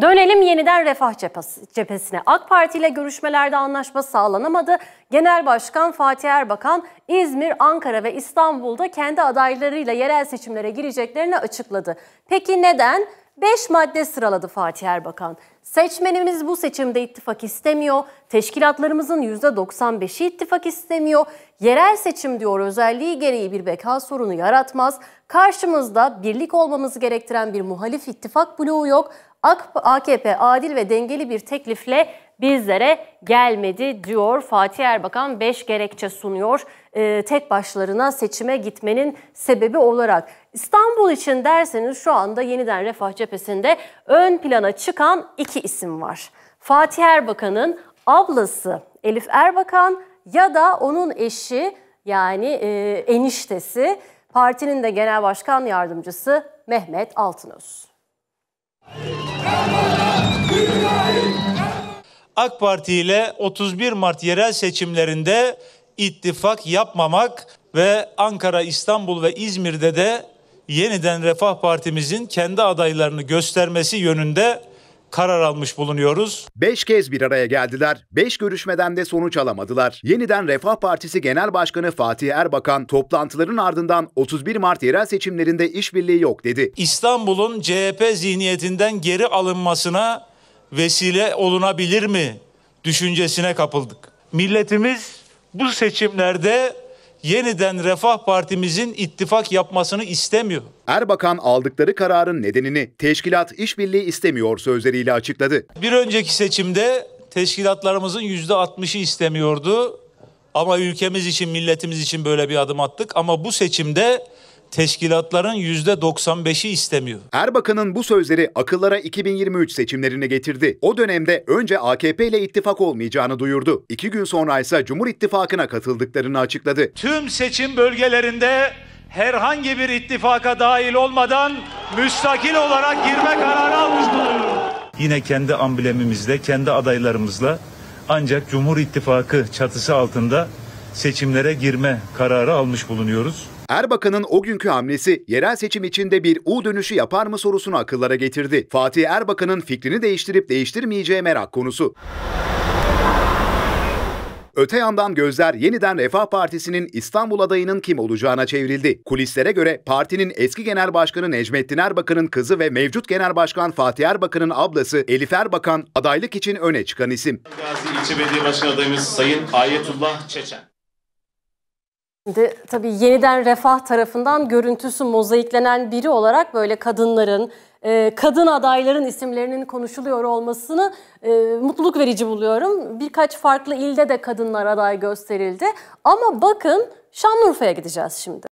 Dönelim yeniden Refah cephesine. AK Parti ile görüşmelerde anlaşma sağlanamadı. Genel Başkan Fatih Erbakan İzmir, Ankara ve İstanbul'da kendi adaylarıyla yerel seçimlere gireceklerini açıkladı. Peki neden? Beş madde sıraladı Fatih Erbakan. Seçmenimiz bu seçimde ittifak istemiyor. Teşkilatlarımızın %95'i ittifak istemiyor. Yerel seçim diyor özelliği gereği bir beka sorunu yaratmaz. Karşımızda birlik olmamızı gerektiren bir muhalif ittifak bloğu yok. AKP adil ve dengeli bir teklifle bizlere gelmedi diyor. Fatih Erbakan 5 gerekçe sunuyor. Ee, tek başlarına seçime gitmenin sebebi olarak. İstanbul için derseniz şu anda yeniden Refah cephesinde ön plana çıkan iki isim var. Fatih Erbakan'ın ablası Elif Erbakan ya da onun eşi yani e, eniştesi partinin de genel başkan yardımcısı Mehmet Altınöz. AK Parti ile 31 Mart yerel seçimlerinde ittifak yapmamak ve Ankara, İstanbul ve İzmir'de de yeniden Refah Partimizin kendi adaylarını göstermesi yönünde karar almış bulunuyoruz. Beş kez bir araya geldiler. Beş görüşmeden de sonuç alamadılar. Yeniden Refah Partisi Genel Başkanı Fatih Erbakan toplantıların ardından 31 Mart yerel seçimlerinde işbirliği yok dedi. İstanbul'un CHP zihniyetinden geri alınmasına vesile olunabilir mi düşüncesine kapıldık. Milletimiz bu seçimlerde yeniden Refah Partimizin ittifak yapmasını istemiyor. Erbakan aldıkları kararın nedenini teşkilat işbirliği istemiyor sözleriyle açıkladı. Bir önceki seçimde teşkilatlarımızın %60'ı istemiyordu. Ama ülkemiz için, milletimiz için böyle bir adım attık. Ama bu seçimde teşkilatların yüzde %95'i istemiyor. Erbakan'ın bu sözleri akıllara 2023 seçimlerini getirdi. O dönemde önce AKP ile ittifak olmayacağını duyurdu. İki gün sonra ise Cumhur İttifakı'na katıldıklarını açıkladı. Tüm seçim bölgelerinde herhangi bir ittifaka dahil olmadan müstakil olarak girme kararı almış bulunuyoruz. Yine kendi amblemimizle, kendi adaylarımızla ancak Cumhur İttifakı çatısı altında seçimlere girme kararı almış bulunuyoruz. Erbakan'ın o günkü hamlesi yerel seçim içinde bir U dönüşü yapar mı sorusunu akıllara getirdi. Fatih Erbakan'ın fikrini değiştirip değiştirmeyeceği merak konusu. Öte yandan gözler yeniden Refah Partisi'nin İstanbul adayının kim olacağına çevrildi. Kulislere göre partinin eski genel başkanı Necmettin Erbakan'ın kızı ve mevcut genel başkan Fatih Erbakan'ın ablası Elif Erbakan adaylık için öne çıkan isim. Gazi İlçe Belediye Başkanı adayımız Sayın Ayetullah Çeçen. Şimdi tabii yeniden refah tarafından görüntüsü mozaiklenen biri olarak böyle kadınların, e, kadın adayların isimlerinin konuşuluyor olmasını e, mutluluk verici buluyorum. Birkaç farklı ilde de kadınlar aday gösterildi. Ama bakın Şanlıurfa'ya gideceğiz şimdi.